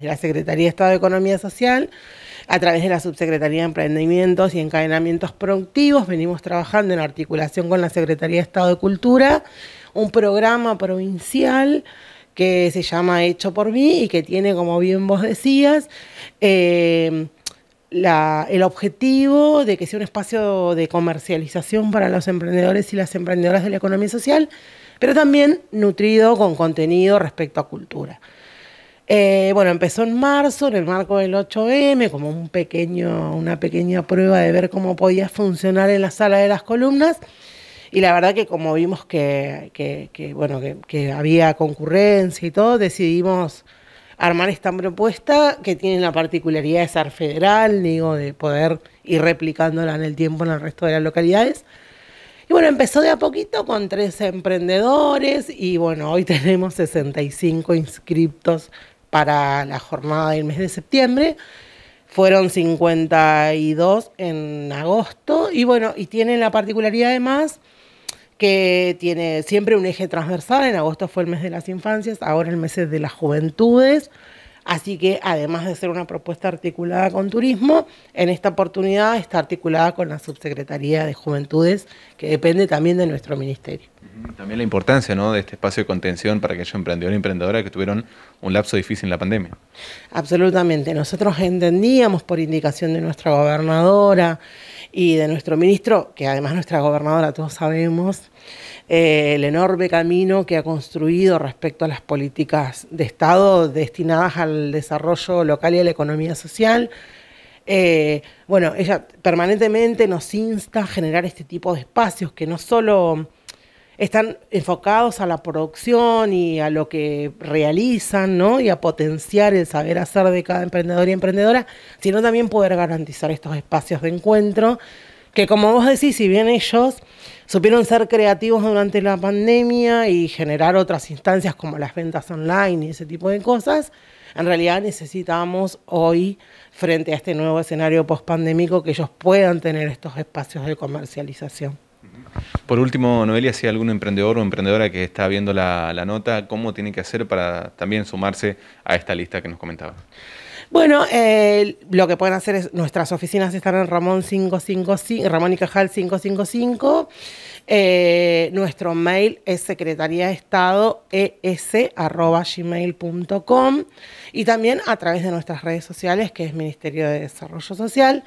de la Secretaría de Estado de Economía Social, a través de la Subsecretaría de Emprendimientos y Encadenamientos Productivos, venimos trabajando en articulación con la Secretaría de Estado de Cultura, un programa provincial que se llama Hecho por mí y que tiene, como bien vos decías, eh, el objetivo de que sea un espacio de comercialización para los emprendedores y las emprendedoras de la economía social, pero también nutrido con contenido respecto a cultura. Eh, bueno, empezó en marzo en el marco del 8M, como un pequeño, una pequeña prueba de ver cómo podía funcionar en la sala de las columnas. Y la verdad que como vimos que, bueno, que, había concurrencia y todo, decidimos armar esta propuesta que tiene la particularidad de ser federal, digo, de poder ir replicándola en el tiempo en el resto de las localidades. Y bueno, empezó de a poquito con tres emprendedores y bueno, hoy tenemos 65 inscriptos para la jornada del mes de septiembre. Fueron 52 en agosto. Y bueno, y tiene la particularidad además que tiene siempre un eje transversal. En agosto fue el mes de las infancias, ahora el mes de las juventudes. Así que además de ser una propuesta articulada con turismo, en esta oportunidad está articulada con la Subsecretaría de Juventudes, que depende también de nuestro ministerio. También la importancia ¿no? de este espacio de contención para aquellos emprendedores y emprendedoras que tuvieron un lapso difícil en la pandemia. Absolutamente. Nosotros entendíamos por indicación de nuestra gobernadora y de nuestro ministro, que además nuestra gobernadora, todos sabemos, eh, el enorme camino que ha construido respecto a las políticas de Estado destinadas al desarrollo local y a la economía social. Eh, bueno, ella permanentemente nos insta a generar este tipo de espacios que no solo están enfocados a la producción y a lo que realizan, ¿no? Y a potenciar el saber hacer de cada emprendedor y emprendedora, sino también poder garantizar estos espacios de encuentro, que como vos decís, si bien ellos supieron ser creativos durante la pandemia y generar otras instancias como las ventas online y ese tipo de cosas, en realidad necesitamos hoy, frente a este nuevo escenario post-pandémico, que ellos puedan tener estos espacios de comercialización. Por último, Noelia, si algún emprendedor o emprendedora que está viendo la, nota, ¿cómo tiene que hacer para también sumarse a esta lista que nos comentaba? Bueno, eh, lo que pueden hacer es, nuestras oficinas están en Ramón 555, Ramón y Cajal 555. Eh, nuestro mail es secretaría e de y también a través de nuestras redes sociales, que es Ministerio de Desarrollo Social.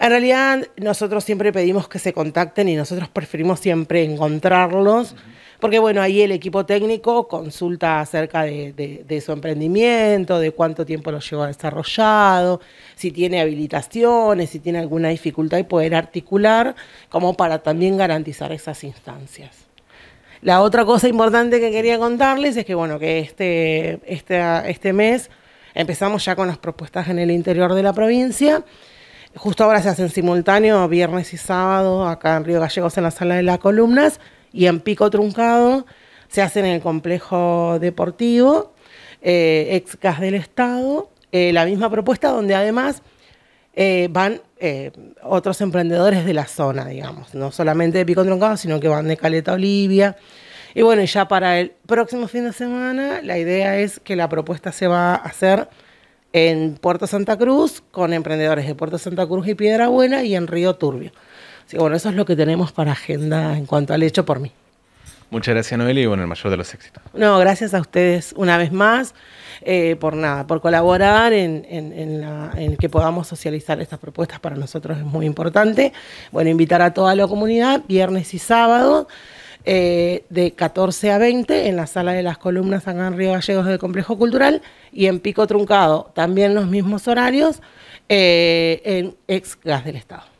En realidad, nosotros siempre pedimos que se contacten y nosotros preferimos siempre encontrarlos, porque bueno, ahí el equipo técnico consulta acerca de, su emprendimiento, de cuánto tiempo lo lleva desarrollado, si tiene habilitaciones, si tiene alguna dificultad y poder articular, como para también garantizar esas instancias. La otra cosa importante que quería contarles es que bueno, que este, este, este mes empezamos ya con las propuestas en el interior de la provincia Justo ahora se hacen simultáneo, viernes y sábado, acá en Río Gallegos en la sala de las columnas, y en Pico Truncado se hacen en el complejo deportivo, eh, ex gas del Estado, eh, la misma propuesta donde además eh, van otros emprendedores de la zona, digamos, no solamente de Pico Truncado, sino que van de Caleta Olivia. Y bueno, ya para el próximo fin de semana, la idea es que la propuesta se va a hacer en Puerto Santa Cruz con emprendedores de Puerto Santa Cruz y Piedra Buena y en Río Turbio. Así que bueno, eso es lo que tenemos para agenda en cuanto al hecho por mí. Muchas gracias, Noelia, y bueno, el mayor de los éxitos. No, gracias a ustedes una vez más eh, por nada, por colaborar en, que podamos socializar estas propuestas. Para nosotros es muy importante. Bueno, invitar a toda la comunidad, viernes y sábado. Eh, de 14 a 20 en la sala de las columnas San Río Gallegos del Complejo Cultural y en Pico Truncado, también los mismos horarios, eh, en ex Gas del Estado.